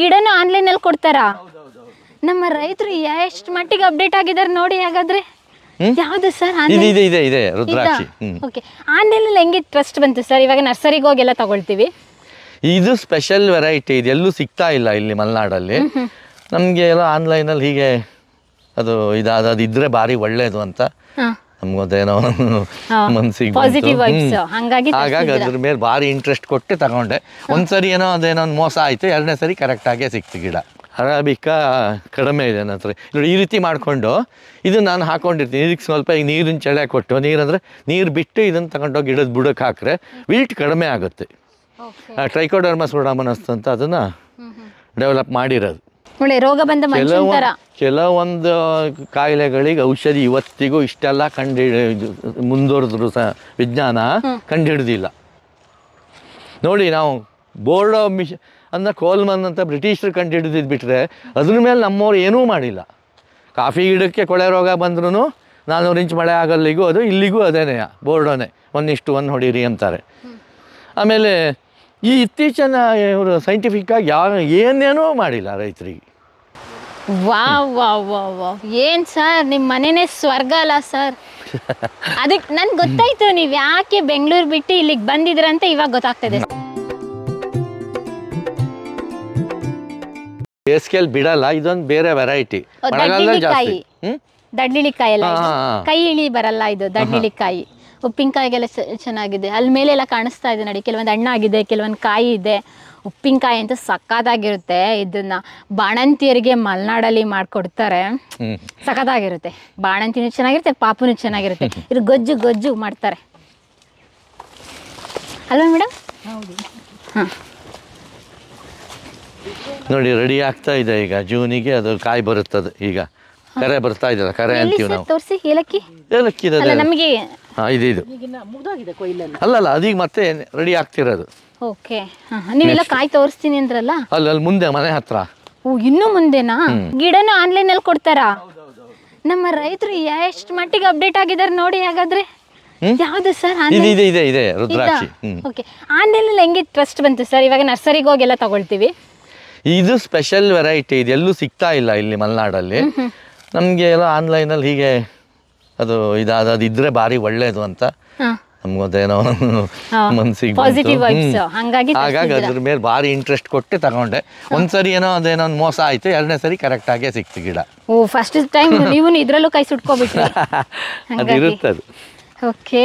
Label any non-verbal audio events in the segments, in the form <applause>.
ಗಿಡನ ಆನ್ಲೈನಲ್ಲಿ ಕೊಡ್ತಾರಾ ನಮ್ಮ ರೈತರು ಎಷ್ಟು ಮಟ್ಟಿಗೆ ಅಪ್ಡೇಟ್ ಆಗಿದ್ದಾರೆ ನೋಡಿ ಹಾಗಾದ್ರೆ ಯಾವ್ದು ಸರ್ ಇದೆ ಇದೆ ಇದೆ ರುದ್ರಾಕ್ಷಿ ಓಕೆ ಆನ್ಲೈನಲ್ಲಿ ಹೆಂಗೆ ಟ್ರಸ್ಟ್ ಬಂತು ಸರ್ ಇವಾಗ ನರ್ಸರಿಗೆ ಹೋಗೆಲ್ಲ ತಗೊಳ್ತೀವಿ ಇದು ಸ್ಪೆಷಲ್ ವೆರೈಟಿ ಇದೆಲ್ಲೂ ಎಲ್ಲೂ ಸಿಗ್ತಾ ಇಲ್ಲ ಇಲ್ಲಿ ಮಲೆನಾಡಲ್ಲಿ ನಮಗೆ ಎಲ್ಲ ಆನ್ಲೈನಲ್ಲಿ ಹೀಗೆ ಅದು ಇದಾದ ಇದ್ರೆ ಭಾರಿ ಒಳ್ಳೆಯದು ಅಂತ ನಮ್ಗೊಂದೇನೋ ಮನ್ಸಿಗೆ ಪಾಸಿಟಿವ್ ಹಾಗಾಗಿ ಅದ್ರ ಮೇಲೆ ಭಾರಿ ಇಂಟ್ರೆಸ್ಟ್ ಕೊಟ್ಟು ತಗೊಂಡೆ ಒಂದ್ಸರಿ ಏನೋ ಅದೇನೋ ಮೋಸ ಆಯಿತು ಎರಡನೇ ಸರಿ ಕರೆಕ್ಟಾಗೇ ಸಿಕ್ತು ಗಿಡ ಅರಾಬಿಕ ಕಡಿಮೆ ಇದೆ ನನ್ನ ನೋಡಿ ಈ ರೀತಿ ಮಾಡಿಕೊಂಡು ಇದು ನಾನು ಹಾಕೊಂಡಿರ್ತೀನಿ ಇದಕ್ಕೆ ಸ್ವಲ್ಪ ಈಗ ನೀರಿನ ಚಳೆ ಕೊಟ್ಟು ನೀರಂದರೆ ನೀರು ಬಿಟ್ಟು ಇದನ್ನು ತಗೊಂಡೋಗಿ ಗಿಡದ ಬುಡಕ್ಕೆ ಹಾಕ್ರೆ ವೀಟ್ ಕಡಿಮೆ ಆಗುತ್ತೆ ಟ್ರೈಕೋಡರ್ಮಸ್ ಓಡಾಮನಸ್ ಅಂತ ಅದನ್ನು ಡೆವಲಪ್ ಮಾಡಿರೋದು ಒಳ್ಳೆ ರೋಗ ಬಂದ ಕೆಲವೊಂದು ಕಾಯಿಲೆಗಳಿಗೆ ಔಷಧಿ ಇವತ್ತಿಗೂ ಇಷ್ಟೆಲ್ಲ ಕಂಡು ಮುಂದುವರೆದ್ರು ಸಹ ವಿಜ್ಞಾನ ಹಿಡ್ದಿಲ್ಲ ನೋಡಿ ನಾವು ಬೋರ್ಡ ಮಿಷನ್ ಅನ್ನ ಕೋಲ್ಮನ್ ಅಂತ ಬ್ರಿಟಿಷರು ಕಂಡುಹಿಡಿದಿದ್ದು ಬಿಟ್ಟರೆ ಅದ್ರ ಮೇಲೆ ನಮ್ಮವ್ರು ಏನೂ ಮಾಡಿಲ್ಲ ಕಾಫಿ ಗಿಡಕ್ಕೆ ಕೊಳೆ ರೋಗ ಬಂದ್ರೂ ನಾನ್ನೂರು ಇಂಚ್ ಮಳೆ ಆಗಲ್ಲಿಗೂ ಅದು ಇಲ್ಲಿಗೂ ಅದೇನೇ ಬೋರ್ಡೋನೇ ಒಂದಿಷ್ಟು ಒಂದು ಹೊಡೀರಿ ಅಂತಾರೆ ಆಮೇಲೆ ಈ ಇತ್ತೀಚಿನ ಇವರು ಸೈಂಟಿಫಿಕ್ ಆಗಿ ಯಾವ ಏನೇನೋ ಮಾಡಿಲ್ಲ ರೈತರಿಗೆ ವಾಹ್ ವಾ ವಾ ವಾಹ್ ಏನ್ ಸರ್ ನಿಮ್ಮ ಮನೆನೇ ಸ್ವರ್ಗ ಅಲ್ಲ ಸರ್ ಅದಕ್ಕೆ ನನ್ ಗೊತ್ತಾಯ್ತು ನೀವ್ ಯಾಕೆ ಬೆಂಗಳೂರು ಬಿಟ್ಟು ಇಲ್ಲಿಗೆ ಅಂತ ಇವಾಗ ಗೊತ್ತಾಗ್ತದೆ ಬೇಸಿಗೆಯಲ್ಲಿ ಬಿಡಲ್ಲ ಇದೊಂದು ಬೇರೆ ವೆರೈಟಿ ದಡ್ಲಿಲಿಕಾಯಿ ದಡ್ಲಿಲಿಕಾಯಿ ಅಲ್ಲ ಕೈ ಇಳಿ ಬರಲ್ಲ ಇದು ದಡ್ಡಿಲಿಕಾಯಿ ಉಪ್ಪಿನಕಾಯಿಗೆಲ್ಲ ಚೆನ್ನಾಗಿದೆ ಅಲ್ಲಿ ಮೇಲೆ ಎಲ್ಲ ಕಾಣಿಸ್ತಾ ಇದೆ ನೋಡಿ ಕೆಲವೊಂದು ಹಣ್ಣಾಗಿದೆ ಕೆಲವೊಂದು ಕಾಯಿ ಇದೆ ಉಪ್ಪಿನಕಾಯಿ ಅಂತ ಸಖತ್ತಾಗಿರುತ್ತೆ ಇದನ್ನ ಬಾಣಂತಿಯರಿಗೆ ಮಲೆನಾಡಲ್ಲಿ ಮಾಡಿಕೊಡ್ತಾರೆ ಸಖತ್ತಾಗಿರುತ್ತೆ ಬಾಣಂತಿನೂ ಚೆನ್ನಾಗಿರುತ್ತೆ ಪಾಪುನು ಚೆನ್ನಾಗಿರುತ್ತೆ <laughs> ಇದು ಗೊಜ್ಜು ಗೊಜ್ಜು ಮಾಡ್ತಾರೆ ಅಲ್ವಾ ಮೇಡಮ್ ನೋಡಿ ರೆಡಿ ಆಗ್ತಾ ಇದೆ ಈಗ ಜೂನಿಗೆ ಅದು ಕಾಯಿ ಬರುತ್ತದೆ ಈಗ ಕರೆ ಬರ್ತಾ ಇದೆ ಕರೆ ಅಂತೀವಿ ನಾವು ತೋರಿಸಿ ಏಲಕ್ಕಿ ಏಲಕ್ಕಿ ನಮಗೆ ಹಾಂ ಇದು ಇದು ಅಲ್ಲ ಅಲ್ಲ ಅದೀಗ ಮತ್ತೆ ರೆಡಿ ಆಗ್ತಿರೋದು ಓಕೆ ನೀವೆಲ್ಲ ಕಾಯಿ ತೋರಿಸ್ತೀನಿ ಅಂದ್ರಲ್ಲ ಅಲ್ಲ ಅಲ್ಲಿ ಮುಂದೆ ಮನೆ ಹತ್ರ ಓ ಇನ್ನೂ ಮುಂದೆನಾ ಗಿಡನ ಆನ್ಲೈನ್ ಅಲ್ಲಿ ಕೊಡ್ತಾರಾ ನಮ್ಮ ರೈತರು ಎಷ್ಟು ಮಟ್ಟಿಗೆ ಅಪ್ಡೇಟ್ ಆಗಿದ್ದಾರೆ ನೋಡಿ ಹಾಗಾದ್ರೆ ಯಾವ್ದು ಸರ್ ಇದೆ ಇದೆ ಇದೆ ರುದ್ರಾಕ್ಷಿ ಓಕೆ ಆನ್ಲೈನ್ ಅಲ್ಲಿ ಹೆಂಗೆ ಟ್ರಸ್ಟ್ ಬಂತು ಸರ್ ಇವಾಗ ನರ್ಸರಿಗೆ ಹೋಗಿ ಎಲ್ಲ ತಗೊಳ್ತೀವಿ ಇದು ಸ್ಪೆಷಲ್ ವೆರೈಟಿ ಇದು ಎಲ್ಲೂ ಸಿಗ್ತಾ ಇಲ್ಲ ಇಲ್ಲಿ ಮಲೆನಾಡಲ್ಲಿ ನಮಗೆ ಎಲ್ಲ ಆನ್ಲೈನಲ್ಲಿ ಹೀಗೆ ಅದು ಇದಾದ ಅದು ಇದ್ರೆ ಭಾರಿ ಒಳ್ಳೇದು ಅಂತ ನಮ್ಗೊಂದೇನೋ ಮನ್ಸಿಗೆ ಹಾಗಾಗಿ ಅದ್ರ ಮೇಲೆ ಬಾರಿ ಇಂಟ್ರೆಸ್ಟ್ ಕೊಟ್ಟು ತಗೊಂಡೆ ಒಂದ್ಸರಿ ಏನೋ ಅದೇನೋ ಮೋಸ ಆಯ್ತು ಎರಡನೇ ಸರಿ ಕರೆಕ್ಟ್ ಆಗೇ ಸಿಕ್ತು ಗಿಡ ಓ ಫಸ್ಟ್ ಟೈಮ್ <laughs> ನೀವು ಇದ್ರಲ್ಲೂ ಕೈ ಸುಟ್ಕೋಬಿಟ್ಟು <laughs> ಅದು ಅದು ಓಕೆ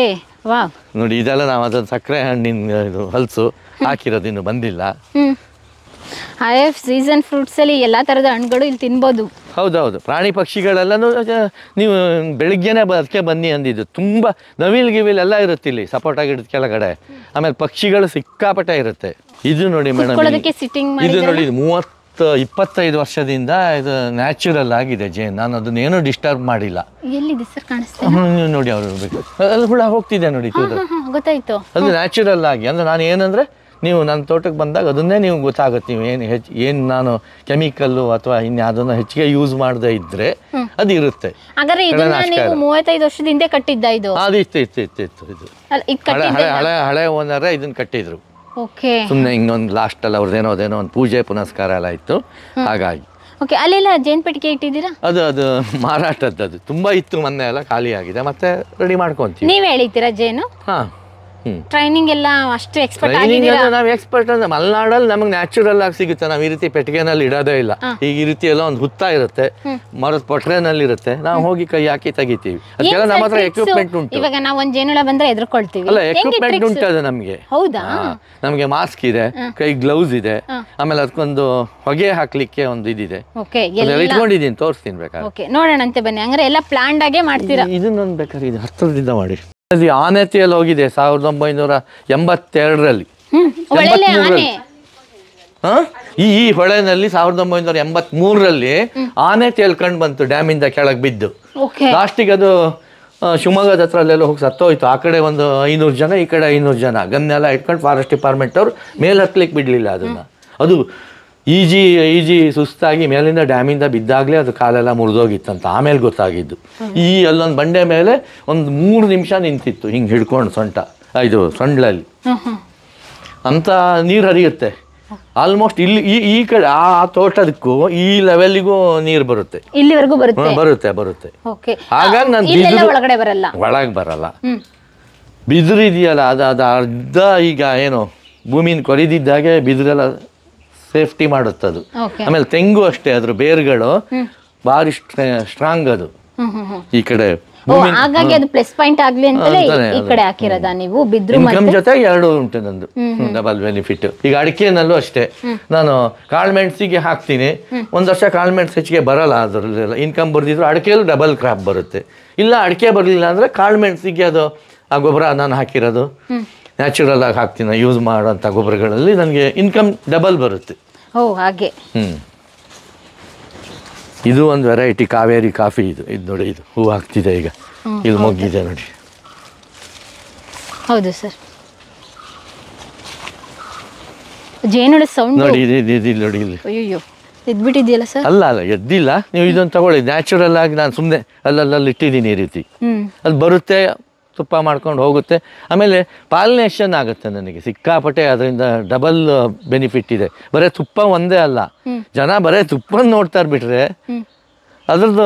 ವಾ ನೋಡಿ ಇದೆಲ್ಲ ನಾವು ಅದೊಂದು ಸಕ್ಕರೆ ಹಣ್ಣಿನ ಇದು ಹಲಸು ಹಾಕಿರೋದು ಇನ್ನು ಬಂದಿಲ್ಲ ಐ ಎಫ್ ಸೀಸನ್ ಅಲ್ಲಿ ಎಲ್ಲಾ ಥರದ ಹಣ್ಣುಗಳು ಇಲ್ಲಿ ತಿನ್ಬೋದು ಹೌದೌದು ಪ್ರಾಣಿ ಪಕ್ಷಿಗಳೆಲ್ಲನೂ ನೀವು ಬೆಳಿಗ್ಗೆನೇ ಅದಕ್ಕೆ ಬನ್ನಿ ಅಂದಿದ್ದು ತುಂಬ ನವಿಲ್ ಗಿವಿಲ್ ಎಲ್ಲ ಇರುತ್ತೆ ಇಲ್ಲಿ ಸಪೋರ್ಟ್ ಗಿಡದ ಕೆಳಗಡೆ ಆಮೇಲೆ ಪಕ್ಷಿಗಳು ಸಿಕ್ಕಾಪಟ್ಟೆ ಇರುತ್ತೆ ಇದು ನೋಡಿ ಮೇಡಮ್ ಇದು ನೋಡಿ ಮೂವತ್ತು ಇಪ್ಪತ್ತೈದು ವರ್ಷದಿಂದ ಇದು ನ್ಯಾಚುರಲ್ ಆಗಿದೆ ಜೇನ್ ನಾನು ಅದನ್ನ ಏನು ಡಿಸ್ಟರ್ಬ್ ಮಾಡಿಲ್ಲ ನೋಡಿ ಅವರು ಹುಳ ಹೋಗ್ತಿದೆ ನೋಡಿ ಅದು ನ್ಯಾಚುರಲ್ ಆಗಿ ಅಂದ್ರೆ ನಾನು ಏನಂದ್ರೆ ನೀವು ನನ್ನ ತೋಟಕ್ಕೆ ಬಂದಾಗ ಅದನ್ನೇ ನೀವು ಗೊತ್ತಾಗುತ್ತೆ ನೀವು ಏನು ಹೆಚ್ಚು ಏನು ನಾನು ಕೆಮಿಕಲ್ಲು ಅಥವಾ ಇನ್ನು ಹೆಚ್ಚಿಗೆ ಯೂಸ್ ಮಾಡದೇ ಇದ್ದರೆ ಅದು ಇರುತ್ತೆ ಮೂವತ್ತೈದು ವರ್ಷದ ಹಿಂದೆ ಕಟ್ಟಿದ್ದ ಇದು ಅದು ಇತ್ತು ಇತ್ತು ಇತ್ತು ಇತ್ತು ಇದು ಹಳೆ ಹಳೆ ಹಳೆ ಹಳೆ ಓನರೇ ಇದನ್ನು ಕಟ್ಟಿದ್ರು ಸುಮ್ಮನೆ ಹಿಂಗೊಂದು ಲಾಸ್ಟಲ್ಲಿ ಅವ್ರದ್ದೇನೋ ಅದೇನೋ ಒಂದು ಪೂಜೆ ಪುನಸ್ಕಾರ ಎಲ್ಲ ಇತ್ತು ಹಾಗಾಗಿ ಓಕೆ ಅಲ್ಲೆಲ್ಲ ಪೆಟ್ಟಿಗೆ ಇಟ್ಟಿದ್ದೀರಾ ಅದು ಅದು ಮಾರಾಟದ್ದು ಅದು ತುಂಬ ಇತ್ತು ಮೊನ್ನೆ ಎಲ್ಲ ಖಾಲಿ ಆಗಿದೆ ಮತ್ತೆ ರೆಡಿ ಮಾಡ್ಕೊಂತೀವಿ ನೀವು ಹೇಳಿದ್ದೀರಾ ಜೇನು ಹಾಂ ಟ್ರೈನಿಂಗ್ ಎಲ್ಲ ಅಷ್ಟು ಎಕ್ಸ್ಪರ್ಟ್ ನಾವು ಎಕ್ಸ್ಪರ್ಟ್ ಅಂದ್ರೆ ಮಲೆನಾಡಲ್ಲಿ ನಮಗೆ ನ್ಯಾಚುರಲ್ ಆಗಿ ಸಿಗುತ್ತೆ ನಾವು ಈ ರೀತಿ ಪೆಟ್ಟಿಗೆನಲ್ಲಿ ಇಡೋದೇ ಇಲ್ಲ ಈಗ ಈ ರೀತಿ ಎಲ್ಲ ಒಂದು ಹುತ್ತ ಇರುತ್ತೆ ಮರದ ಪೊಟ್ರೆನಲ್ಲಿ ಇರುತ್ತೆ ನಾವು ಹೋಗಿ ಕೈ ಹಾಕಿ ತೆಗಿತೀವಿ ಅದೆಲ್ಲ ನಮ್ಮ ಹತ್ರ ಎಕ್ವಿಪ್ಮೆಂಟ್ ಉಂಟು ಇವಾಗ ನಾವು ಒಂದು ಜೇನುಳ ಬಂದ್ರೆ ಎದುರ್ಕೊಳ್ತೀವಿ ಅಲ್ಲ ಎಕ್ವಿಪ್ಮೆಂಟ್ ಉಂಟು ಅದು ನಮಗೆ ಹೌದಾ ನಮಗೆ ಮಾಸ್ಕ್ ಇದೆ ಕೈ ಗ್ಲೌಸ್ ಇದೆ ಆಮೇಲೆ ಅದಕ್ಕೊಂದು ಹೊಗೆ ಹಾಕ್ಲಿಕ್ಕೆ ಒಂದು ಇದಿದೆ ಓಕೆ ಇಟ್ಕೊಂಡಿದ್ದೀನಿ ತೋರಿಸ್ತೀನಿ ಬೇಕಾದ್ರೆ ಓಕೆ ಅಂತೆ ಬನ್ನಿ ಹಂಗಾರೆ ಎಲ್ಲ ಪ್ಲಾನ್ಡ್ ಆಗೇ ಮಾಡ್ತೀರಾ ಇದನ್ನೊಂದು ಬೇಕಾದ್ರೆ ಇದು ಹತ್ತಿರದಿಂದ ಮಾಡಿ ಅದು ಆನೆತಿಯಲ್ಲಿ ಹೋಗಿದೆ ಸಾವಿರದ ಒಂಬೈನೂರ ಎಂಬತ್ತೆರಡರಲ್ಲಿ ಹಾ ಈ ಹೊಳೆನಲ್ಲಿ ಸಾವಿರದ ಒಂಬೈನೂರ ಎಂಬತ್ ಮೂರರಲ್ಲಿ ಆನೆ ಬಂತು ಡ್ಯಾಮಿಂದ ಕೆಳಗೆ ಬಿದ್ದು ಲಾಸ್ಟಿಗೆ ಅದು ಶಿವಮೊಗ್ಗದ ಹತ್ರ ಅಲ್ಲೆಲ್ಲ ಹೋಗಿ ಸತ್ತೋಯ್ತು ಆ ಕಡೆ ಒಂದು ಐನೂರು ಜನ ಈ ಕಡೆ ಐನೂರು ಜನ ಗನ್ನೆಲ್ಲ ಇಟ್ಕೊಂಡು ಫಾರೆಸ್ಟ್ ಡಿಪಾರ್ಟ್ಮೆಂಟ್ ಅವರು ಮೇಲೆ ಹತ್ಲಿಕ್ಕೆ ಬಿಡ್ಲಿಲ್ಲ ಅದನ್ನ ಅದು ಈಜಿ ಈಜಿ ಸುಸ್ತಾಗಿ ಮೇಲಿಂದ ಡ್ಯಾಮಿಂದ ಬಿದ್ದಾಗಲೇ ಅದು ಕಾಲೆಲ್ಲ ಮುರಿದೋಗಿತ್ತಂತ ಆಮೇಲೆ ಗೊತ್ತಾಗಿದ್ದು ಈ ಅಲ್ಲೊಂದು ಬಂಡೆ ಮೇಲೆ ಒಂದು ಮೂರು ನಿಮಿಷ ನಿಂತಿತ್ತು ಹಿಂಗೆ ಹಿಡ್ಕೊಂಡು ಸೊಂಟ ಇದು ಸೊಂಡ್ಲಲ್ಲಿ ಅಂತ ನೀರು ಹರಿಯುತ್ತೆ ಆಲ್ಮೋಸ್ಟ್ ಇಲ್ಲಿ ಈ ಈ ಕಡೆ ಆ ತೋಟದಕ್ಕೂ ಈ ಲೆವೆಲ್ಗೂ ನೀರು ಬರುತ್ತೆ ಇಲ್ಲಿವರೆಗೂ ಬರುತ್ತೆ ಬರುತ್ತೆ ಬರುತ್ತೆ ಹಾಗಾಗಿ ನಾನು ಒಳಗಡೆ ಬರಲ್ಲ ಒಳಗೆ ಬರಲ್ಲ ಬಿದಿರು ಇದೆಯಲ್ಲ ಅದು ಅದು ಅರ್ಧ ಈಗ ಏನು ಭೂಮಿನ ಕೊರಿದಿದ್ದಾಗೆ ಬಿದಿರೆಲ್ಲ ಸೇಫ್ಟಿ ಅದು ಆಮೇಲೆ ತೆಂಗು ಅಷ್ಟೇ ಅದ್ರ ಬೇರುಗಳು ಭಾರಿ ಸ್ಟ್ರಾಂಗ್ ಅದು ಈ ಕಡೆ ಹಾಗಾಗಿ ಅದು ಪ್ಲಸ್ ಪಾಯಿಂಟ್ ಆಗ್ಲಿ ಈ ಕಡೆ ನೀವು ಬಿದ್ರು ಜೊತೆ ಎರಡು ಉಂಟು ನಂದು ಡಬಲ್ ಬೆನಿಫಿಟ್ ಈಗ ಅಡಿಕೆನಲ್ಲೂ ಅಷ್ಟೇ ನಾನು ಮೆಣಸಿಗೆ ಹಾಕ್ತೀನಿ ಒಂದ್ ವರ್ಷ ಮೆಣಸು ಹೆಚ್ಚಿಗೆ ಬರಲ್ಲ ಅದರಲ್ಲೆಲ್ಲ ಇನ್ಕಮ್ ಬರ್ದಿದ್ರು ಅಡಿಕೆಯಲ್ಲೂ ಡಬಲ್ ಕ್ರಾಪ್ ಬರುತ್ತೆ ಇಲ್ಲ ಅಡಿಕೆ ಬರಲಿಲ್ಲ ಅಂದ್ರೆ ಮೆಣಸಿಗೆ ಅದು ಆ ಗೊಬ್ಬರ ನಾನು ಹಾಕಿರೋದು ನ್ಯಾಚುರಲ್ ಆಗಿ ಹಾಕ್ತೀನಿ ಯೂಸ್ ಮಾಡೋಂಥ ಗೊಬ್ಬರಗಳಲ್ಲಿ ನನಗೆ ಇನ್ಕಮ್ ಡಬಲ್ ಬರುತ್ತೆ ಓ ಹಾಗೆ ಇದು ಒಂದು ವೆರೈಟಿ ಕಾವೇರಿ ಕಾಫಿ ಇದು ಇದು ನೋಡಿ ಇದು ಹೂ ಆಗ್ತಿದೆ ಈಗ ಇಲ್ಲಿ ಮೊಗ್ಗಿದೆ ನೋಡಿ ಹೌದು ಸರ್ ಜೇನುಳ ಸೌಂಡ್ ನೋಡಿ ಇದು ಇದು ಇದು ನೋಡಿ ಇಲ್ಲಿ ಅಯ್ಯೋ ಎದ್ಬಿಟ್ಟಿದೆಯಲ್ಲ ಸರ್ ಅಲ್ಲ ಅಲ್ಲ ಎದ್ದಿಲ್ಲ ನೀವು ಇದೊಂದು ತಗೊಳ್ಳಿ ನ್ಯಾಚುರಲ್ ಆಗಿ ನಾನು ಸುಮ್ಮನೆ ಅಲ್ಲಲ್ಲಲ್ಲಿ ಇಟ್ಟಿದ್ದೀನಿ ಈ ರೀತಿ ಅದು ಬರುತ್ತೆ ತುಪ್ಪ ಮಾಡ್ಕೊಂಡು ಹೋಗುತ್ತೆ ಆಮೇಲೆ ಪಾಲಿನೇಷನ್ ಆಗುತ್ತೆ ನನಗೆ ಸಿಕ್ಕಾಪಟ್ಟೆ ಅದರಿಂದ ಡಬಲ್ ಬೆನಿಫಿಟ್ ಇದೆ ಬರೇ ತುಪ್ಪ ಒಂದೇ ಅಲ್ಲ ಜನ ಬರೀ ತುಪ್ಪ ನೋಡ್ತಾರೆ ಬಿಟ್ರೆ ಅದ್ರದ್ದು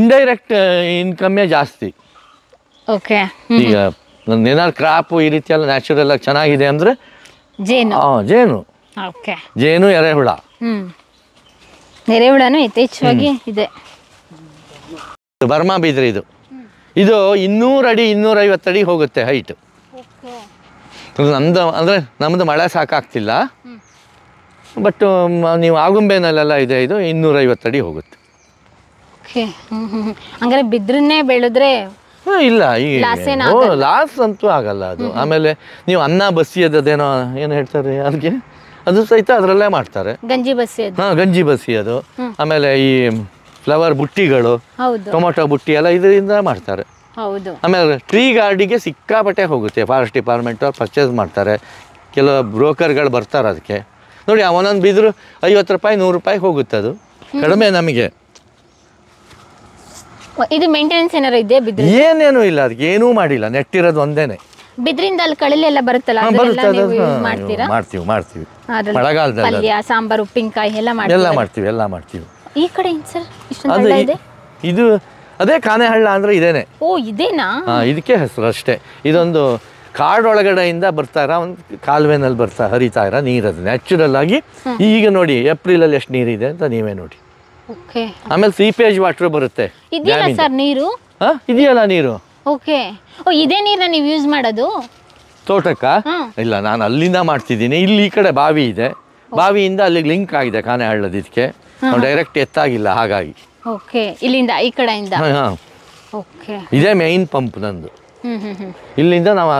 ಇಂಡೈರೆಕ್ಟ್ ಇನ್ಕಮ್ಮೇ ಜಾಸ್ತಿ ಓಕೆ ಈಗ ನನ್ನ ಏನಾದ್ರು ಕ್ರಾಪ್ ಈ ರೀತಿ ಎಲ್ಲ ನ್ಯಾಚುರಲ್ ಆಗಿ ಚೆನ್ನಾಗಿದೆ ಅಂದ್ರೆ ಜೇನು ಜೇನು ಜೇನು ಎರೆಹುಳ ಇದೆ ಬರ್ಮಾ ಬೀದ್ರೆ ಇದು ಇದು ಇನ್ನೂರು ಅಡಿ ಇನ್ನೂರೈವತ್ತು ಅಡಿ ಹೋಗುತ್ತೆ ಹೈಟ್ ನಮ್ಮದು ಅಂದರೆ ನಮ್ದು ಮಳೆ ಸಾಕಾಗ್ತಿಲ್ಲ ಬಟ್ um, ನೀವು ಆಗುಂಬೆನಲ್ಲೆಲ್ಲ ಇದೆ ಇದು ಇನ್ನೂರೈವತ್ತು ಅಡಿ ಹೋಗುತ್ತೆ <laughs> ಹಂಗಾರೆ ಬಿದ್ರನ್ನೇ ಬೆಳೆದ್ರೆ ಇಲ್ಲ ಈ ಲಾಸ್ ಅಂತೂ ಆಗಲ್ಲ ಅದು ಆಮೇಲೆ ನೀವು ಅನ್ನ ಬಸ್ಸಿ ಅದೇನೋ ಏನು ಹೇಳ್ತಾರೆ ಅದಕ್ಕೆ ಅದು ಸಹಿತ ಅದರಲ್ಲೇ ಮಾಡ್ತಾರೆ ಗಂಜಿ ಬಸಿ ಹಾಂ ಗಂಜಿ ಬಸಿ ಅದು ಆಮೇಲೆ ಈ ಫ್ಲವರ್ ಬುಟ್ಟಿಗಳು ಟೊಮೊಟೊ ಬುಟ್ಟಿ ಎಲ್ಲ ಇದರಿಂದ ಮಾಡ್ತಾರೆ ಆಮೇಲೆ ಟ್ರೀ ಗಾರ್ಡಿಗೆ ಸಿಕ್ಕಾಪಟ್ಟೆ ಹೋಗುತ್ತೆ ಫಾರೆಸ್ಟ್ ಡಿಪಾರ್ಟ್ಮೆಂಟ್ ಅವ್ರು ಪರ್ಚೇಸ್ ಮಾಡ್ತಾರೆ ಕೆಲವು ಬ್ರೋಕರ್ಗಳು ಬರ್ತಾರೆ ಅದಕ್ಕೆ ನೋಡಿ ಒಂದೊಂದು ಬಿದ್ರು ಐವತ್ತು ರೂಪಾಯಿ ನೂರು ರೂಪಾಯಿ ಹೋಗುತ್ತೆ ಅದು ಕಡಿಮೆ ನಮಗೆ ಇದು ಮೇಂಟೆನೆನ್ಸ್ ಏನಾರು ಇದೆ ಬಿದ್ರು ಏನೇನು ಇಲ್ಲ ಅದಕ್ಕೆ ಏನೂ ಮಾಡಿಲ್ಲ ನೆಟ್ಟಿರೋದು ಒಂದೇನೆ ಬಿದ್ರಿಂದ ಅಲ್ಲಿ ಕಳಲೆ ಎಲ್ಲ ಬರುತ್ತಲ್ಲ ಮಾಡ್ತೀವಿ ಮಾಡ್ತೀವಿ ಮಳೆಗಾಲದಲ್ಲಿ ಸಾಂಬಾರ್ ಉಪ್ಪಿನಕಾಯಿ ಎಲ್ಲ ಮಾಡ್ತೀವಿ ಎಲ್ಲ ಮಾಡ್ತೀವಿ ಎಲ್ಲ ಮಾಡ್ತೀವಿ ಈ ಕಡೆ ಏನು ಸರ್ ಇಷ್ಟೊಂದು ಇದೆ ಇದು ಅದೇ ಕಾನೆಹಳ್ಳ ಅಂದ್ರೆ ಇದೇನೆ ಓ ಇದೇನಾ ಇದಕ್ಕೆ ಹೆಸರು ಅಷ್ಟೇ ಇದೊಂದು ಕಾಡೊಳಗಡೆಯಿಂದ ಬರ್ತಾ ಇರೋ ಒಂದು ಕಾಲುವೆನಲ್ಲಿ ಬರ್ತಾ ಹರಿತಾ ಇರೋ ಅದು ನ್ಯಾಚುರಲ್ ಆಗಿ ಈಗ ನೋಡಿ ಏಪ್ರಿಲ್ ಅಲ್ಲಿ ಎಷ್ಟು ನೀರಿದೆ ಅಂತ ನೀವೇ ನೋಡಿ ಆಮೇಲೆ ಸೀಪೇಜ್ ವಾಟರ್ ಬರುತ್ತೆ ಸರ್ ನೀರು ಇದೆಯಲ್ಲ ನೀರು ಓಕೆ ಓ ಇದೇ ನೀರನ್ನ ನೀವು ಯೂಸ್ ಮಾಡೋದು ತೋಟಕ್ಕ ಇಲ್ಲ ನಾನು ಅಲ್ಲಿಂದ ಮಾಡ್ತಿದ್ದೀನಿ ಇಲ್ಲಿ ಈ ಕಡೆ ಬಾವಿ ಇದೆ ಬಾವಿಯಿಂದ ಅಲ್ಲಿಗೆ ಲಿಂಕ್ ಆಗಿದೆ ಕಾನೆ ಹಳ್ಳದ ನಾವು ಡೈರೆಕ್ಟ್ ಎತ್ತಾಗಿಲ್ಲ ಹಾಗಾಗಿ ಓಕೆ ಇಲ್ಲಿಂದ ಈ ಕಡೆಯಿಂದ ಓಕೆ ಇದೇ ಮೇಯ್ನ್ ಪಂಪ್ ನಂದು ಇಲ್ಲಿಂದ ನಾವು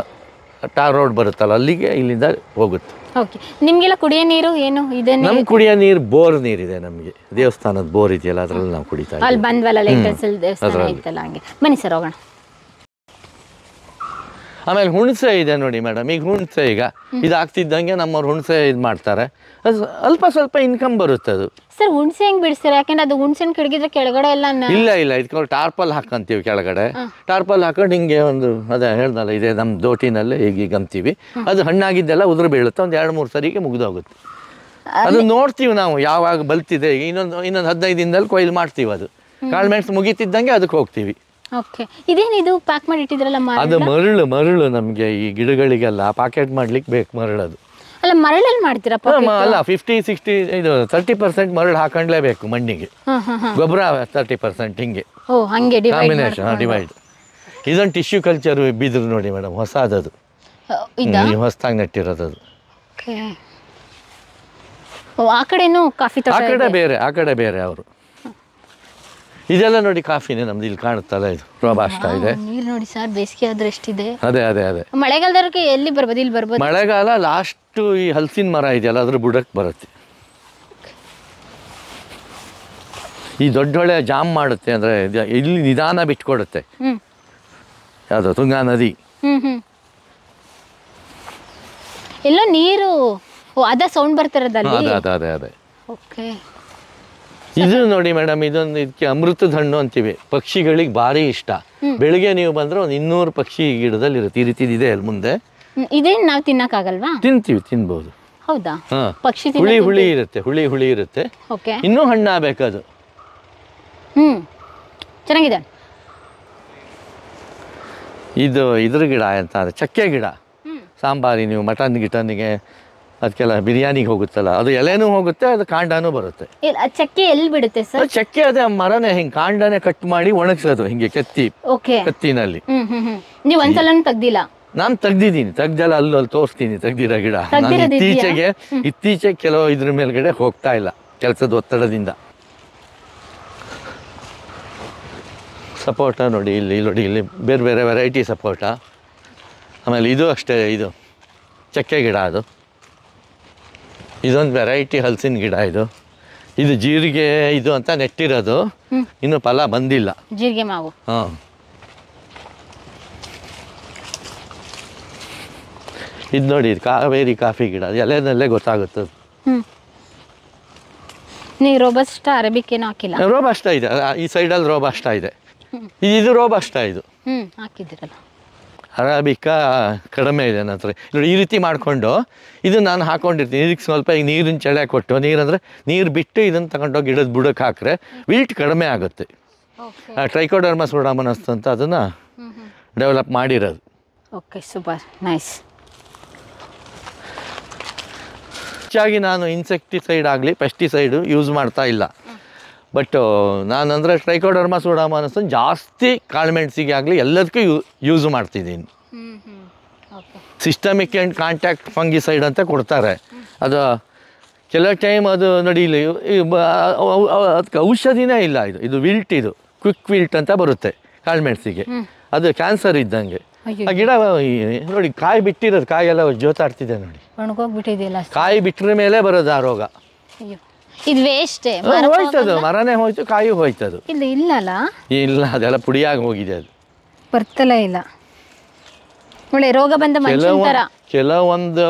ಟಾರ್ ರೋಡ್ ಬರುತ್ತಲ್ಲ ಅಲ್ಲಿಗೆ ಇಲ್ಲಿಂದ ಹೋಗುತ್ತೆ ಓಕೆ ನಿಮಗೆಲ್ಲ ಕುಡಿಯೋ ನೀರು ಏನು ಇದೆ ನಮ್ಮ ಕುಡಿಯೋ ನೀರು ಬೋರ್ ನೀರಿದೆ ನಮಗೆ ದೇವಸ್ಥಾನದ ಬೋರ್ ಇದೆಯಲ್ಲ ಅದರಲ್ಲಿ ನಾವು ಕುಡಿತಾ ಅಲ್ಲಿ ಬಂದ್ವಲ್ಲ ಬನ್ನಿ ಸರ್ ಆಮೇಲೆ ಹುಣಸೆ ಇದೆ ನೋಡಿ ಮೇಡಮ್ ಈಗ ಹುಣಸೆ ಈಗ ಇದಾಗ್ತಿದ್ದಂಗೆ ಆಗ್ತಿದ್ದಂಗೆ ನಮ್ಮವ್ರು ಹುಣಸೆ ಇದು ಮಾಡ್ತಾರೆ ಅಲ್ಪ ಸ್ವಲ್ಪ ಇನ್ಕಮ್ ಬರುತ್ತೆ ಅದು ಸರ್ ಹುಣ್ಸೆ ಹೆಂಗ್ ಬಿಡಿಸ್ತೀರಾ ಯಾಕಂದ್ರೆ ಅದು ಹುಣ್ಸೆ ಕಿಡಗಿದ್ರೆ ಕೆಳಗಡೆ ಎಲ್ಲ ಇಲ್ಲ ಇಲ್ಲ ಇದಕ್ಕೆ ಟಾರ್ಪಲ್ ಹಾಕಂತೀವಿ ಕೆಳಗಡೆ ಟಾರ್ಪಲ್ ಹಾಕೊಂಡು ಹಿಂಗೆ ಒಂದು ಅದೇ ಹೇಳ್ದಲ್ಲ ಇದೆ ನಮ್ಮ ದೋಟಿನಲ್ಲೇ ಹೀಗೆ ಅಂತೀವಿ ಅದು ಹಣ್ಣಾಗಿದ್ದೆಲ್ಲ ಉದುರು ಬೀಳುತ್ತೆ ಒಂದು ಎರಡು ಮೂರು ಸರಿಗೆ ಮುಗಿದೋಗುತ್ತೆ ಅದು ನೋಡ್ತೀವಿ ನಾವು ಯಾವಾಗ ಬಲ್ತಿದೆ ಇನ್ನೊಂದು ಇನ್ನೊಂದು ಹದಿನೈದು ದಿನದಲ್ಲಿ ಕೊಯ್ಲು ಮಾಡ್ತೀವಿ ಅದು ಕಾಳು ಮುಗಿತಿದ್ದಂಗೆ ಅದಕ್ಕೆ ಹೋಗ್ತೀವಿ ಓಕೆ ಇದೇನಿದು ಪ್ಯಾಕ್ ಮಾಡಿ ಇಟ್ಟಿದ್ರಲ್ಲ ಅದು ಮರಳು ಮರಳು ನಮಗೆ ಈ ಗಿಡಗಳಿಗೆಲ್ಲ ಪಾಕೆಟ್ ಮಾಡ್ಲಿಕ್ಕೆ ಬೇಕು ಮರಳು ಅದು ಅಲ್ಲ ಮರಳಲ್ಲಿ ಮಾಡ್ತೀರಾ ಅಲ್ಲ ಫಿಫ್ಟಿ ಸಿಕ್ಸ್ಟಿ ಇದು ತರ್ಟಿ ಪರ್ಸೆಂಟ್ ಮರಳು ಹಾಕೊಂಡ್ಲೇಬೇಕು ಮಣ್ಣಿಗೆ ಗೊಬ್ಬರ ತರ್ಟಿ ಪರ್ಸೆಂಟ್ ಹಿಂಗೆ ಕಾಂಬಿನೇಷನ್ ಡಿವೈಡ್ ಇದೊಂದು ಟಿಶ್ಯೂ ಕಲ್ಚರ್ ಬಿದ್ರು ನೋಡಿ ಮೇಡಮ್ ಹೊಸದದು ಹೊಸದಾಗಿ ನೆಟ್ಟಿರೋದು ಅದು ಆ ಕಡೆನೂ ಕಾಫಿ ಆ ಕಡೆ ಬೇರೆ ಆ ಕಡೆ ಬೇರೆ ಅವರು ಇದೆಲ್ಲ ನೋಡಿ ಕಾಫಿನೇ ನಮ್ದು ಇಲ್ಲಿ ಕಾಣುತ್ತಲ್ಲ ಇದು ಪ್ರಭಾಷ್ಟ ಇದೆ ನೀರು ನೋಡಿ ಸರ್ ಬೇಸಿಗೆ ಆದ್ರೆ ಎಷ್ಟಿದೆ ಅದೇ ಅದೇ ಅದೇ ಮಳೆಗಾಲದವ್ರಿಗೆ ಎಲ್ಲಿ ಬರ್ಬೋದು ಇಲ್ಲಿ ಬರ್ಬೋದು ಮಳೆಗಾಲ ಲಾಸ್ಟ್ ಈ ಹಲಸಿನ ಮರ ಇದೆಯಲ್ಲ ಅದ್ರ ಬುಡಕ್ಕೆ ಬರುತ್ತೆ ಈ ಹೊಳೆ ಜಾಮ್ ಮಾಡುತ್ತೆ ಅಂದ್ರೆ ಇಲ್ಲಿ ನಿಧಾನ ಬಿಟ್ಕೊಡುತ್ತೆ ಯಾವ್ದು ತುಂಗಾ ನದಿ ಹ್ಮ್ ಹ್ಮ್ ಎಲ್ಲೋ ನೀರು ಓ ಅದ ಸೌಂಡ್ ಬರ್ತಾರೆ ಅದೇ ಅದೇ ಅದೇ ಓಕೆ ಇದು ನೋಡಿ ಮೇಡಮ್ ಇದೊಂದು ಇದಕ್ಕೆ ಅಮೃತದ ಹಣ್ಣು ಅಂತೀವಿ ಪಕ್ಷಿಗಳಿಗೆ ಭಾರಿ ಇಷ್ಟ ಬೆಳಿಗ್ಗೆ ನೀವು ಬಂದ್ರೆ ಒಂದು ಇನ್ನೂರು ಪಕ್ಷಿ ಗಿಡದಲ್ಲಿ ಇರುತ್ತೆ ಈ ರೀತಿ ಇದೆ ಅಲ್ಲಿ ಮುಂದೆ ಇದೇನು ನಾವು ತಿನ್ನಕಾಗಲ್ವಾ ತಿಂತೀವಿ ತಿನ್ಬಹುದು ಹೌದಾ ಪಕ್ಷಿ ಹುಳಿ ಹುಳಿ ಇರುತ್ತೆ ಹುಳಿ ಹುಳಿ ಇರುತ್ತೆ ಇನ್ನೂ ಹಣ್ಣು ಅದು ಹ್ಮ್ ಚೆನ್ನಾಗಿದೆ ಇದು ಇದ್ರ ಗಿಡ ಅಂತ ಚಕ್ಕೆ ಗಿಡ ಸಾಂಬಾರಿ ನೀವು ಮಟನ್ ಗಿಟನ್ಗೆ ಅದಕ್ಕೆಲ್ಲ ಬಿರಿಯಾನಿಗೆ ಹೋಗುತ್ತಲ್ಲ ಅದು ಎಲೆನೂ ಹೋಗುತ್ತೆ ಅದು ಕಾಂಡನೂ ಬರುತ್ತೆ ಚಕ್ಕೆ ಎಲ್ಲಿ ಬಿಡುತ್ತೆ ಸರ್ ಚಕ್ಕೆ ಅದೇ ಮರನೇ ಹಿಂಗೆ ಕಾಂಡನೆ ಕಟ್ ಮಾಡಿ ಒಣಗಿಸೋದು ಹಿಂಗೆ ಕತ್ತಿ ಕತ್ತಿನಲ್ಲಿ ನೀವು ಒಂದ್ಸಲ ತೆಗ್ದಿಲ್ಲ ನಾನು ತೆಗ್ದಿದ್ದೀನಿ ತೆಗ್ದೆಲ್ಲ ಅಲ್ಲಿ ಅಲ್ಲಿ ತೋರಿಸ್ತೀನಿ ತೆಗ್ದಿರೋ ಗಿಡ ಇತ್ತೀಚೆಗೆ ಇತ್ತೀಚೆಗೆ ಕೆಲವು ಇದ್ರ ಮೇಲ್ಗಡೆ ಹೋಗ್ತಾ ಇಲ್ಲ ಕೆಲಸದ ಒತ್ತಡದಿಂದ ಸಪೋಟ ನೋಡಿ ಇಲ್ಲಿ ನೋಡಿ ಇಲ್ಲಿ ಬೇರೆ ಬೇರೆ ವೆರೈಟಿ ಸಪೋಟ ಆಮೇಲೆ ಇದು ಅಷ್ಟೇ ಇದು ಚಕ್ಕೆ ಗಿಡ ಅದು ಇದೊಂದು ವೆರೈಟಿ ಹಲಸಿನ ಗಿಡ ಇದು ಇದು ಜೀರಿಗೆ ಇದು ಅಂತ ನೆಟ್ಟಿರೋದು ಇನ್ನು ಫಲ ಬಂದಿಲ್ಲ ಜೀರಿಗೆ ಮಾವು ಹಾಂ ಇದು ನೋಡಿ ಕಾವೇರಿ ಕಾಫಿ ಗಿಡ ಎಲೆನಲ್ಲೇ ಗೊತ್ತಾಗುತ್ತೆ ನೀ ರೋಬಸ್ಟ ಅರೇಬಿಕ್ ಏನು ಹಾಕಿಲ್ಲ ರೋಬಸ್ಟ ಇದೆ ಈ ಸೈಡಲ್ಲಿ ರೋಬಸ್ಟ ಇದೆ ಇದು ರೋಬಸ್ಟ ಇದು ಹಾಕಿದ್ದೀರಲ್ಲ ಅರಾಬಿಕಾ ಕಡಿಮೆ ಇದೆ ನನ್ನ ಹತ್ರ ನೋಡಿ ಈ ರೀತಿ ಮಾಡಿಕೊಂಡು ಇದನ್ನು ನಾನು ಹಾಕ್ಕೊಂಡಿರ್ತೀನಿ ಇದಕ್ಕೆ ಸ್ವಲ್ಪ ಈಗ ನೀರಿನ ಚಳೆ ಕೊಟ್ಟು ನೀರಂದರೆ ನೀರು ಬಿಟ್ಟು ಇದನ್ನು ತಗೊಂಡೋಗಿ ಗಿಡದ ಬುಡಕ್ಕೆ ಹಾಕ್ರೆ ವಿಲ್ಟ್ ಕಡಿಮೆ ಆಗುತ್ತೆ ಟ್ರೈಕೋಡರ್ಮಾ ಉಡಾಮನಸ್ತು ಅಂತ ಅದನ್ನು ಡೆವಲಪ್ ಮಾಡಿರೋದು ಓಕೆ ಸೂಪರ್ ನೈಸ್ ಹೆಚ್ಚಾಗಿ ನಾನು ಇನ್ಸೆಕ್ಟಿಸೈಡ್ ಆಗಲಿ ಪೆಸ್ಟಿಸೈಡು ಯೂಸ್ ಮಾಡ್ತಾ ಇಲ್ಲ ಬಟ್ ನಾನಂದರೆ ಟ್ರೈಕೋಡರ್ಮಾ ಅನ್ನಿಸ್ತು ಜಾಸ್ತಿ ಮೆಣಸಿಗೆ ಆಗಲಿ ಎಲ್ಲದಕ್ಕೂ ಯೂ ಯೂಸ್ ಮಾಡ್ತಿದ್ದೀನಿ ಸಿಸ್ಟಮಿಕ್ ಆ್ಯಂಡ್ ಕಾಂಟ್ಯಾಕ್ಟ್ ಫಂಗಿಸೈಡ್ ಅಂತ ಕೊಡ್ತಾರೆ ಅದು ಕೆಲವು ಟೈಮ್ ಅದು ನಡೀಲಿ ಅದಕ್ಕೆ ಔಷಧಿನೇ ಇಲ್ಲ ಇದು ಇದು ವಿಲ್ಟ್ ಇದು ಕ್ವಿಕ್ ವಿಲ್ಟ್ ಅಂತ ಬರುತ್ತೆ ಮೆಣಸಿಗೆ ಅದು ಕ್ಯಾನ್ಸರ್ ಇದ್ದಂಗೆ ಆ ಗಿಡ ನೋಡಿ ಕಾಯಿ ಬಿಟ್ಟಿರೋದು ಎಲ್ಲ ಜೋತಾಡ್ತಿದೆ ನೋಡಿ ಕಾಯಿ ಬಿಟ್ಟರೆ ಮೇಲೆ ಬರೋದು ಆ ರೋಗ ಇದು ವೇಸ್ಟೇ ಹೋಯ್ತದು ಮರನೇ ಹೋಯ್ತು ಕಾಯಿ ಹೋಯ್ತದು ಇಲ್ಲ ಇಲ್ಲಲ್ಲ ಇಲ್ಲ ಅದೆಲ್ಲ ಪುಡಿಯಾಗಿ ಹೋಗಿದೆ ಅದು ಬರ್ತಲೇ ಇಲ್ಲ ಒಳ್ಳೆ ರೋಗ ಬಂದ ಕೆಲವು ಕೆಲವೊಂದು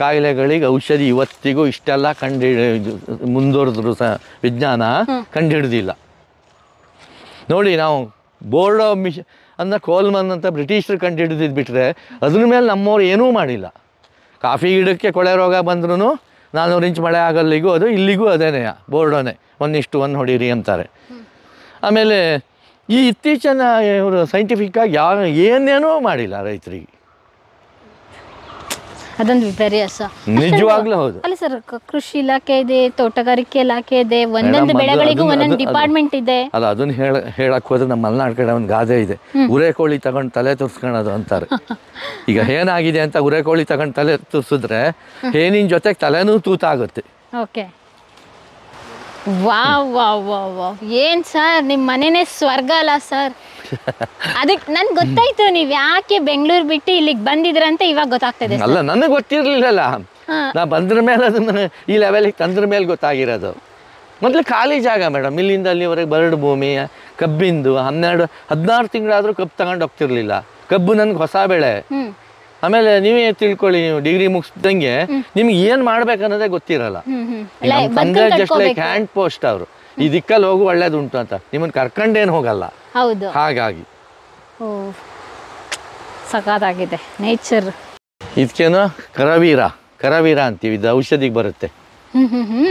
ಕಾಯಿಲೆಗಳಿಗೆ ಔಷಧಿ ಇವತ್ತಿಗೂ ಇಷ್ಟೆಲ್ಲ ಕಂಡು ಮುಂದುವರೆದ್ರು ಸಹ ವಿಜ್ಞಾನ ಕಂಡುಹಿಡ್ದಿಲ್ಲ ನೋಡಿ ನಾವು ಬೋರ್ಡೋ ಮಿಷ್ ಅನ್ನ ಕೋಲ್ಮನ್ ಅಂತ ಬ್ರಿಟಿಷರು ಕಂಡು ಹಿಡಿದಿದ್ದು ಬಿಟ್ಟರೆ ಅದ್ರ ಮೇಲೆ ನಮ್ಮವರು ಏನೂ ಮಾಡಿಲ್ಲ ಕಾಫಿ ಗಿಡಕ್ಕೆ ಕೊಳೆ ರೋಗ ಬಂದ್ರೂ ನಾಲ್ನೂರು ಇಂಚ್ ಮಳೆ ಆಗಲ್ಲಿಗೂ ಅದು ಇಲ್ಲಿಗೂ ಅದೇನೇ ಬೋರ್ಡೋನೆ ಒಂದಿಷ್ಟು ಒಂದು ಹೊಡೀರಿ ಅಂತಾರೆ ಆಮೇಲೆ ಈ ಇತ್ತೀಚಿನ ಇವರು ಸೈಂಟಿಫಿಕ್ಕಾಗಿ ಯಾವ ಏನೇನೂ ಮಾಡಿಲ್ಲ ರೈತರಿಗೆ ಅದೊಂದು ವಿಪರ್ಯಾಸ ನಿಜವಾಗ್ಲೂ ಹೌದು ಅಲ್ಲ ಸರ್ ಕೃಷಿ ಇಲಾಖೆ ಇದೆ ತೋಟಗಾರಿಕೆ ಇಲಾಖೆ ಇದೆ ಒಂದೊಂದು ಬೆಳೆಗಳಿಗೂ ಒಂದೊಂದು ಡಿಪಾರ್ಟ್ಮೆಂಟ್ ಇದೆ ಅಲ್ಲ ಅದನ್ನ ಹೇಳ ಹೇಳಕ್ ಹೋದ್ರೆ ನಮ್ಮ ಮಲ್ನಾಡ್ ಕಡೆ ಒಂದು ಗಾದೆ ಇದೆ ಉರೆಕೋಳಿ ತಗೊಂಡು ತಲೆ ತುರ್ಸ್ಕೊಳೋದು ಅಂತಾರೆ <laughs> ಈಗ ಏನಾಗಿದೆ ಅಂತ ಉರೆಕೋಳಿ ತಗೊಂಡು ತಲೆ ತುರ್ಸಿದ್ರೆ ಹೇನಿನ ಜೊತೆಗೆ ತಲೆನೂ ತೂತಾಗುತ್ತೆ okay wow wow wow wow ಏನ್ ಸರ್ ನಿಮ್ ಮನೆನೇ ಸ್ವರ್ಗ ಅಲ್ಲ ಸರ್ <laughs> ಅದಕ್ಕೆ ನನ್ ಗೊತ್ತಾಯ್ತು ನೀವ್ ಯಾಕೆ ಬೆಂಗಳೂರು ಬಿಟ್ಟು ಇಲ್ಲಿಗೆ ಅಂತ ಇವಾಗ ಗೊತ್ತಾಗ್ತದೆ ಅಲ್ಲ ನನಗೆ ಗೊತ್ತಿರ್ಲಿಲ್ಲ ನಾ ಬಂದ್ರ ಮೇಲೆ ಈ ಲೆವೆಲ್ ತಂದ್ರ ಮೇಲೆ ಗೊತ್ತಾಗಿರೋದು ಮೊದ್ಲು ಖಾಲಿ ಜಾಗ ಮೇಡಮ್ ಇಲ್ಲಿಂದ ಅಲ್ಲಿವರೆಗೆ ಬರಡು ಭೂಮಿ ಕಬ್ಬಿಂದು ಹನ್ನೆರಡು ಹದಿನಾರು ತಿಂಗಳಾದ್ರೂ ಕಬ್ಬು ತಗೊಂಡು ಹೋಗ್ತಿರ್ಲಿಲ್ಲ ಕಬ್ಬು ನನ್ಗೆ ಹೊಸ ಬೆಳೆ ಆಮೇಲೆ ನೀವೇ ತಿಳ್ಕೊಳ್ಳಿ ನೀವು ಡಿಗ್ರಿ ಮುಗಿಸ್ದಂಗೆ ನಿಮ್ಗೆ ಏನ್ ಮಾಡ್ಬೇಕನ್ನೋದೇ ಗೊತ್ತಿರಲ್ಲ ತಂದೆ ಜಸ್ಟ್ ಲೈಕ್ ಹ್ಯಾಂಡ್ ಪೋಸ್ಟ್ ಅವರು ಈ ದಿಕ್ಕಲ್ಲಿ ಹೋಗು ಒಳ್ಳೇದುಂಟು ಅಂತ ನಿಮ್ಮನ್ನ ಕರ್ಕೊಂಡೇನು ಹೋಗಲ್ಲ ಹೌದು ಹಾಗಾಗಿ ಸಕಾದಾಗಿದೆ ನೇಚರ್ ಇದಕ್ಕೇನು ಕರವೀರ ಕರವೀರ ಅಂತೀವಿ ಇದು ಔಷಧಿಗೆ ಬರುತ್ತೆ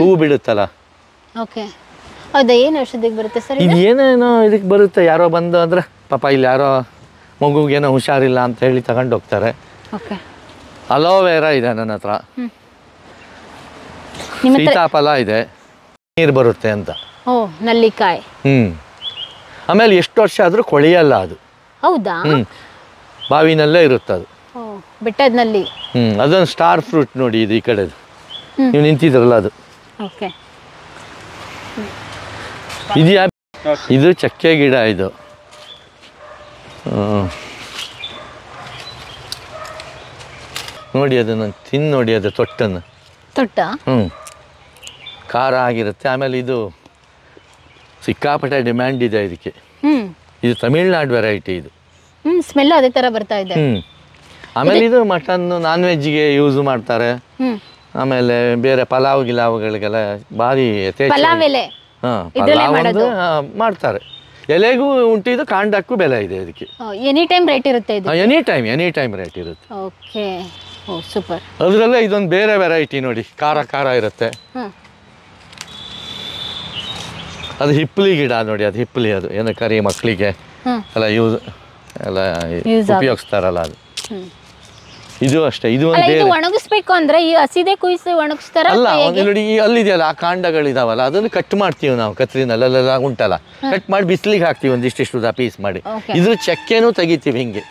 ಹೂವು ಬಿಡುತ್ತಲ್ಲ ಓಕೆ ಹೌದಾ ಏನು ಔಷಧಿಗೆ ಬರುತ್ತೆ ಸರ್ ಇದು ಏನೇನೋ ಇದಕ್ಕೆ ಬರುತ್ತೆ ಯಾರೋ ಬಂದು ಅಂದ್ರೆ ಪಾಪ ಇಲ್ಲಿ ಯಾರೋ ಮಗುಗೇನೋ ಹುಷಾರಿಲ್ಲ ಅಂತ ಹೇಳಿ ತಗೊಂಡು ಹೋಗ್ತಾರೆ ಅಲೋವೆರಾ ಇದೆ ನನ್ನ ಹತ್ರ ಸೀತಾಫಲ ಇದೆ ನೀರು ಬರುತ್ತೆ ಅಂತ ನಲ್ಲಿಕಾಯಿ ಹ್ಮ್ ಆಮೇಲೆ ಎಷ್ಟು ವರ್ಷ ಆದ್ರೂ ಕೊಳೆಯಲ್ಲ ಅದು ಹೌದಾ ಬಾವಿನಲ್ಲೇ ಇರುತ್ತೆ ಅದು ಬೆಟ್ಟದಲ್ಲಿ ಹ್ಮ್ ಅದೊಂದು ಸ್ಟಾರ್ ಫ್ರೂಟ್ ನೋಡಿ ಇದು ಈ ಕಡೆದು ನೀವು ನಿಂತಿದ್ರಲ್ಲ ಅದು ಇದು ಚಕ್ಕೆ ಗಿಡ ಇದು ನೋಡಿ ಅದನ್ನು ತಿಂದು ನೋಡಿ ಅದು ತೊಟ್ಟನ್ನು ತೊಟ್ಟ ಹ್ಞೂ ಖಾರ ಆಗಿರುತ್ತೆ ಆಮೇಲೆ ಇದು ಸಿಕ್ಕಾಪಟ್ಟೆ ಡಿಮ್ಯಾಂಡ್ ಇದೆ ಇದಕ್ಕೆ ಇದು ತಮಿಳ್ನಾಡು ವೆರೈಟಿ ಇದು ಸ್ಮೆಲ್ ಅದೇ ಥರ ಬರ್ತಾ ಇದೆ ಆಮೇಲೆ ಇದು ಮಟನ್ ನಾನ್ ವೆಜ್ಗೆ ಯೂಸ್ ಮಾಡ್ತಾರೆ ಆಮೇಲೆ ಬೇರೆ ಪಲಾವ್ ಗಿಲಾವ್ಗಳಿಗೆಲ್ಲ ಭಾರಿ ಮಾಡ್ತಾರೆ ಎಲೆಗೂ ಉಂಟು ಇದು ಕಾಂಡಕ್ಕೂ ಬೆಲೆ ಇದೆ ಅದಕ್ಕೆ ಎನಿ ಟೈಮ್ ರೇಟ್ ಇರುತ್ತೆ any time any time rate ಇರುತ್ತೆ ಓಕೆ ಅದರಲ್ಲೇ ಇದೊಂದು ಬೇರೆ ವೆರೈಟಿ ನೋಡಿ ಖಾರ ಖಾರ ಇರುತ್ತೆ ಅದು ಹಿಪ್ಪಲಿ ಗಿಡ ನೋಡಿ ಅದು ಹಿಪ್ಪಲಿ ಅದು ಏನು ಕರಿ ಮಕ್ಕಳಿಗೆ ಎಲ್ಲ ಯೂಸ್ ಎಲ್ಲ ಉಪಯೋಗಿಸ್ತಾರಲ್ಲ ಅದು ಇದು ಅಷ್ಟೇ ಇದು ಒಂದು ಒಣಗಿಸ್ಬೇಕು ಅಂದ್ರೆ ಈ ಹಸಿದೆ ಕುಯಿಸಿ ಒಣಗಿಸ್ತಾರ ಅಲ್ಲ ನೋಡಿ ಈ ಅಲ್ಲಿದೆಯಲ್ಲ ಆ ಕಾಂಡಗಳಿದಾವಲ್ಲ ಅದನ್ನು ಕಟ್ ಮಾಡ್ತೀವಿ ನಾವು ಕತ್ರಿನಲ್ಲೆಲ್ಲ ಉಂಟಲ್ಲ ಕಟ್ ಮಾಡಿ ಬಿಸಿಲಿಗೆ ಹಾಕ್ತೀವಿ ಒಂದಿಷ್ಟಿಷ್ಟು ಪೀಸ್ ಮಾಡಿ ಇದ್ರ ಚಕ್ಕೆನೂ ತೆಗಿತೀವಿ ಹಿಂಗೆ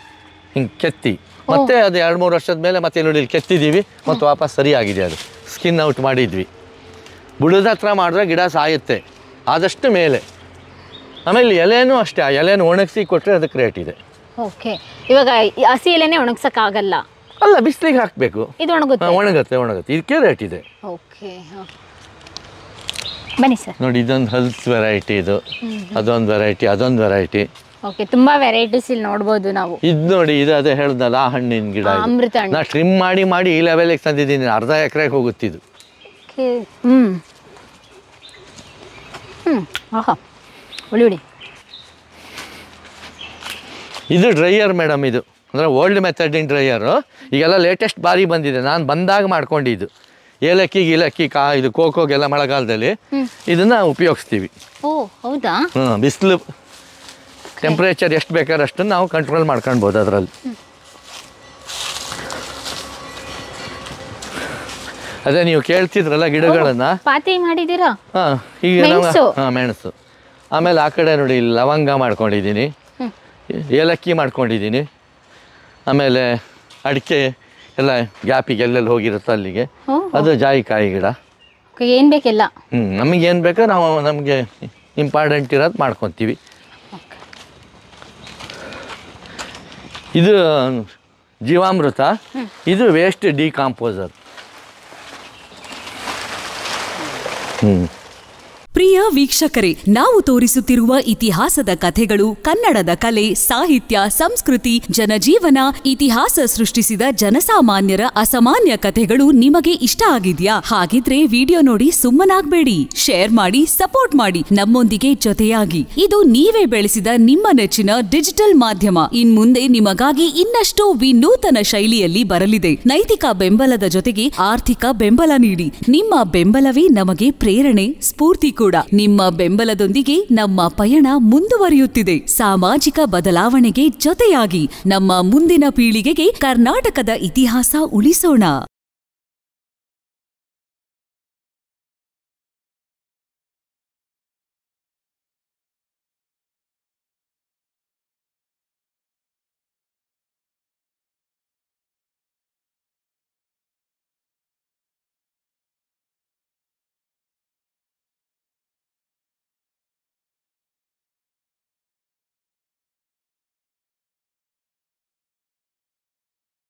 ಹಿಂಗೆ ಕೆತ್ತಿ ಮತ್ತೆ ಅದು ಎರಡು ಮೂರು ವರ್ಷದ ಮೇಲೆ ಮತ್ತೆ ನೋಡಿ ಇಲ್ಲಿ ಕೆತ್ತಿದ್ದೀವಿ ಮತ್ತು ವಾಪಸ್ ಸರಿಯಾಗಿದೆ ಅದು ಸ್ಕಿನ್ ಔಟ್ ಮಾಡಿದ್ವಿ ಬುಡದ ಹತ್ರ ಮಾಡಿದ್ರೆ ಗಿಡ ಸಾಯುತ್ತೆ ಆದಷ್ಟು ಮೇಲೆ ಆಮೇಲೆ ಎಲೆನೂ ಅಷ್ಟೇ ಆ ಎಲೆನೂ ಒಣಗಿಸಿ ಕೊಟ್ಟರೆ ಅದಕ್ಕೆ ರೇಟ್ ಇದೆ ಓಕೆ ಇವಾಗ ಹಸಿ ಎಲೆನೇ ಒಣಗ್ಸೋಕ್ಕಾಗಲ್ಲ ಅಲ್ಲ ಬಿಸಿಲಿಗೆ ಹಾಕಬೇಕು ಇದು ಒಣಗುತ್ತೆ ಒಣಗುತ್ತೆ ಒಣಗುತ್ತೆ ಇದಕ್ಕೆ ರೇಟ್ ಇದೆ ಓಕೆ ಬನ್ನಿ ಸರ್ ನೋಡಿ ಇದೊಂದು ಹಲ್ಸ್ ವೆರೈಟಿ ಇದು ಅದೊಂದು ವೆರೈಟಿ ಅದೊಂದು ವೆರೈಟಿ ಓಕೆ ತುಂಬಾ ವೆರೈಟೀಸ್ ಇಲ್ಲಿ ನೋಡಬಹುದು ನಾವು ಇದು ನೋಡಿ ಇದು ಅದೇ ಹೇಳ್ದಲ್ಲ ಆ ಹಣ್ಣಿನ ಗಿಡ ಅಮೃತ ನಾ ಟ್ರಿಮ್ ಮಾಡಿ ಮಾಡಿ ಈ ಲೆವೆಲ್ಗೆ ತಂದಿದ್ದೀನಿ ಅರ್ಧ ಎಕರೆಗೆ ಹೋಗುತ್ತಿದ್ದು ಹ್ಮ್ ಹ್ಮ್ ಆಹಾ ಒಳ್ಳೆ ಇದು ಡ್ರೈಯರ್ ಮೇಡಮ್ ಇದು ಅಂದರೆ ಓಲ್ಡ್ ಮೆಥಡಿನ ಡ್ರೈಯರು ಈಗೆಲ್ಲ ಲೇಟೆಸ್ಟ್ ಬಾರಿ ಬಂದಿದೆ ನಾನು ಬಂದಾಗ ಮಾಡ್ಕೊಂಡಿದ್ದು ಏಲಕ್ಕಿ ಗೀಲಕ್ಕಿ ಕಾ ಇದು ಕೋಕೋಗೆಲ್ಲ ಮಳೆಗಾಲದಲ್ಲಿ ಇದನ್ನ ಉಪಯೋಗಿಸ್ತೀವಿ ಓ ಹೌದಾ ಬಿಸಿಲು ಟೆಂಪ್ರೇಚರ್ ಎಷ್ಟು ಬೇಕಾದ್ರೆ ಅಷ್ಟನ್ನು ನಾವು ಕಂಟ್ರೋಲ್ ಮಾಡ್ಕೊಳ್ಬೋದು ಅದರಲ್ಲಿ ಅದೇ ನೀವು ಕೇಳ್ತಿದ್ರಲ್ಲ ಗಿಡಗಳನ್ನು ಪಾತಿ ಮಾಡಿದ್ದೀರಾ ಹಾಂ ಈಗ ಮೆಣಸು ಆಮೇಲೆ ಆ ಕಡೆ ನೋಡಿ ಲವಂಗ ಮಾಡ್ಕೊಂಡಿದ್ದೀನಿ ಏಲಕ್ಕಿ ಮಾಡ್ಕೊಂಡಿದ್ದೀನಿ ಆಮೇಲೆ ಅಡಿಕೆ ಎಲ್ಲ ಗ್ಯಾಪಿಗೆ ಎಲ್ಲೆಲ್ಲಿ ಹೋಗಿರುತ್ತೆ ಅಲ್ಲಿಗೆ ಅದು ಜಾಯಿಕಾಯಿ ಗಿಡ ಏನು ಬೇಕೆಲ್ಲ ಹ್ಞೂ ನಮಗೇನು ಬೇಕೋ ನಾವು ನಮಗೆ ಇಂಪಾರ್ಟೆಂಟ್ ಇರೋದು ಮಾಡ್ಕೊತೀವಿ ಇದು ಜೀವಾಮೃತ ಇದು ವೇಸ್ಟ್ ಡಿಕಾಂಪೋಸರ್ ಹ್ಞೂ ಪ್ರಿಯ ವೀಕ್ಷಕರೇ ನಾವು ತೋರಿಸುತ್ತಿರುವ ಇತಿಹಾಸದ ಕಥೆಗಳು ಕನ್ನಡದ ಕಲೆ ಸಾಹಿತ್ಯ ಸಂಸ್ಕೃತಿ ಜನಜೀವನ ಇತಿಹಾಸ ಸೃಷ್ಟಿಸಿದ ಜನಸಾಮಾನ್ಯರ ಅಸಾಮಾನ್ಯ ಕಥೆಗಳು ನಿಮಗೆ ಇಷ್ಟ ಆಗಿದ್ಯಾ ಹಾಗಿದ್ರೆ ವಿಡಿಯೋ ನೋಡಿ ಸುಮ್ಮನಾಗ್ಬೇಡಿ ಶೇರ್ ಮಾಡಿ ಸಪೋರ್ಟ್ ಮಾಡಿ ನಮ್ಮೊಂದಿಗೆ ಜೊತೆಯಾಗಿ ಇದು ನೀವೇ ಬೆಳೆಸಿದ ನಿಮ್ಮ ನೆಚ್ಚಿನ ಡಿಜಿಟಲ್ ಮಾಧ್ಯಮ ಇನ್ಮುಂದೆ ನಿಮಗಾಗಿ ಇನ್ನಷ್ಟು ವಿನೂತನ ಶೈಲಿಯಲ್ಲಿ ಬರಲಿದೆ ನೈತಿಕ ಬೆಂಬಲದ ಜೊತೆಗೆ ಆರ್ಥಿಕ ಬೆಂಬಲ ನೀಡಿ ನಿಮ್ಮ ಬೆಂಬಲವೇ ನಮಗೆ ಪ್ರೇರಣೆ ಸ್ಫೂರ್ತಿ ಕೂಡ ನಿಮ್ಮ ಬೆಂಬಲದೊಂದಿಗೆ ನಮ್ಮ ಪಯಣ ಮುಂದುವರಿಯುತ್ತಿದೆ ಸಾಮಾಜಿಕ ಬದಲಾವಣೆಗೆ ಜೊತೆಯಾಗಿ ನಮ್ಮ ಮುಂದಿನ ಪೀಳಿಗೆಗೆ ಕರ್ನಾಟಕದ ಇತಿಹಾಸ ಉಳಿಸೋಣ